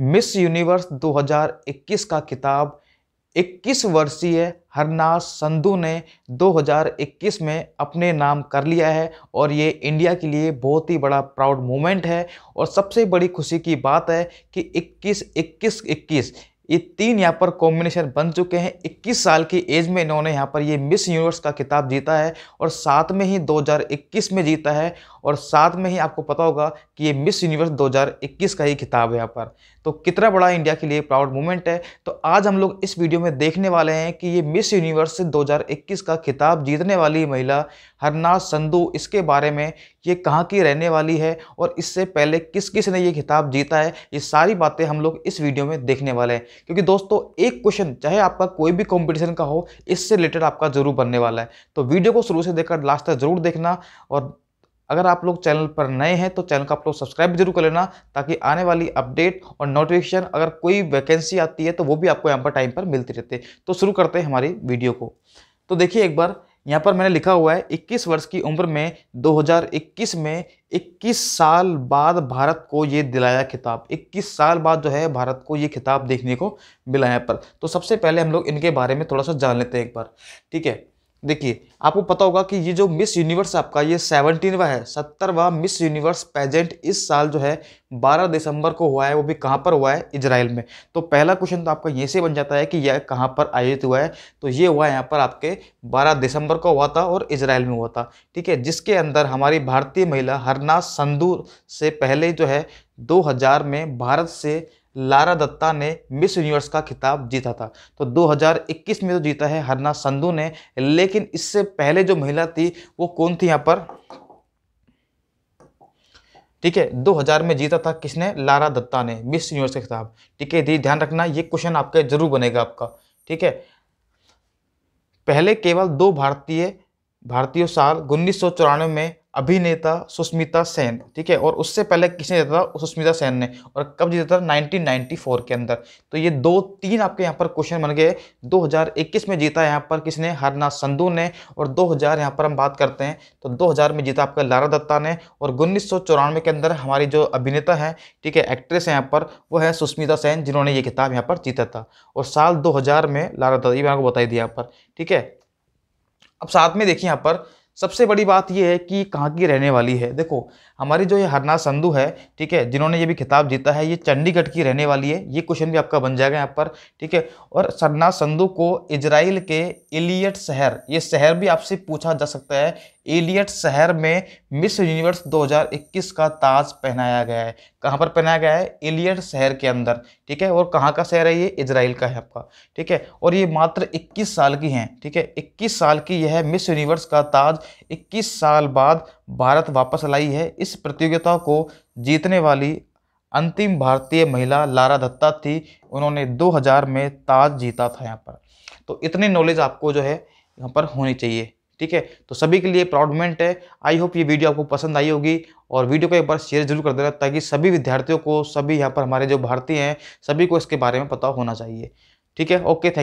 miss universe 2021 का किताब 21 वर्षीय हरनाज संधू ने 2021 में अपने नाम कर लिया है और ये इंडिया के लिए बहुत ही बड़ा प्राउड मोमेंट है और सबसे बड़ी खुशी की बात है कि 21 21 21 ये तीन यहाँ पर कॉम्बिनेशन बन चुके हैं 21 साल की एज में इन्होंने यहाँ पर ये मिस यूनिवर्स का किताब जीता है और साथ में ही 2021 में जीता है और साथ में ही आपको पता होगा कि ये मिस यूनिवर्स 2021 का ही खिताब है यहाँ पर तो कितना बड़ा इंडिया के लिए प्राउड मोमेंट है तो आज हम लोग इस वीडियो में देखने वाले हैं कि ये मिस यूनिवर्स 2021 का खिताब जीतने वाली महिला हरनाज संधू इसके बारे में ये कहाँ की रहने वाली है और इससे पहले किस किस ने ये खिताब जीता है ये सारी बातें हम लोग इस वीडियो में देखने वाले हैं क्योंकि दोस्तों एक क्वेश्चन चाहे आपका कोई भी कॉम्पिटिशन का हो इससे रिलेटेड आपका जरूर बनने वाला है तो वीडियो को शुरू से देखकर लास्ट तक जरूर देखना और अगर आप लोग चैनल पर नए हैं तो चैनल का आप लोग सब्सक्राइब जरूर कर लेना ताकि आने वाली अपडेट और नोटिफिकेशन अगर कोई वैकेंसी आती है तो वो भी आपको यहाँ पर टाइम पर मिलती रहती है तो शुरू करते हैं हमारी वीडियो को तो देखिए एक बार यहाँ पर मैंने लिखा हुआ है 21 वर्ष की उम्र में 2021 में 21 साल बाद भारत को ये दिलाया खिताब 21 साल बाद जो है भारत को ये खिताब देखने को मिला यहाँ पर तो सबसे पहले हम लोग इनके बारे में थोड़ा सा जान लेते हैं एक बार ठीक है देखिए आपको पता होगा कि ये जो मिस यूनिवर्स आपका ये सेवनटीनवा है सत्तरवा मिस यूनिवर्स पेजेंट इस साल जो है 12 दिसंबर को हुआ है वो भी कहाँ पर हुआ है इजराइल में तो पहला क्वेश्चन तो आपका ये से बन जाता है कि यह कहाँ पर आयोजित हुआ है तो ये हुआ है यहाँ पर आपके 12 दिसंबर को हुआ था और इसराइल में हुआ था ठीक है जिसके अंदर हमारी भारतीय महिला हरनाथ संधू से पहले जो है दो में भारत से लारा दत्ता ने मिस यूनिवर्स का खिताब जीता था तो 2021 में तो जीता है हरना संधू ने लेकिन इससे पहले जो महिला थी वो कौन थी यहाँ पर ठीक है 2000 में जीता था किसने लारा दत्ता ने मिस यूनिवर्स का खिताब ठीक है ध्यान रखना ये क्वेश्चन आपका जरूर बनेगा आपका ठीक है पहले केवल दो भारतीय भारतीय साल उन्नीस में अभिनेता सुष्मिता सेन ठीक है और उससे पहले किसने जीता था सुष्मिता सेन ने और कब जीता था 1994 के अंदर तो ये दो तीन आपके यहाँ पर क्वेश्चन बन गए 2021 में जीता यहाँ पर किसने हरनाथ संधू ने और 2000 यहाँ पर हम बात करते हैं तो 2000 में जीता आपका लारा दत्ता ने और उन्नीस के अंदर हमारी जो अभिनेता है ठीक है एक्ट्रेस है यहाँ पर वो है सुष्मिता सेन जिन्होंने ये किताब यहाँ पर जीता था और साल दो में लारा दत्ता ये मैंने आपको बताई दिया यहाँ पर ठीक है अब साथ में देखिए यहाँ पर सबसे बड़ी बात यह है कि कहाँ की रहने वाली है देखो हमारी जो ये हरना संधु है ठीक है जिन्होंने ये भी खिताब जीता है ये चंडीगढ़ की रहने वाली है ये क्वेश्चन भी आपका बन जाएगा यहाँ पर ठीक है और सरना संधु को इजराइल के एलियट शहर ये शहर भी आपसे पूछा जा सकता है एलियट शहर में मिस यूनिवर्स 2021 का ताज पहनाया गया है कहाँ पर पहनाया गया है एलियट शहर के अंदर ठीक है और कहाँ का शहर है ये इसराइल का है आपका ठीक है और ये मात्र 21 साल की हैं ठीक है 21 साल की यह मिस यूनिवर्स का ताज 21 साल बाद भारत वापस लाई है इस प्रतियोगिता को जीतने वाली अंतिम भारतीय महिला लारा दत्ता थी उन्होंने दो में ताज जीता था यहाँ पर तो इतनी नॉलेज आपको जो है यहाँ पर होनी चाहिए ठीक है तो सभी के लिए प्राउड मोमेंट है आई होप ये वीडियो आपको पसंद आई होगी और वीडियो को एक बार शेयर जरूर कर देना ताकि सभी विद्यार्थियों को सभी यहाँ पर हमारे जो भारतीय हैं सभी को इसके बारे में पता होना चाहिए ठीक है ओके थैंक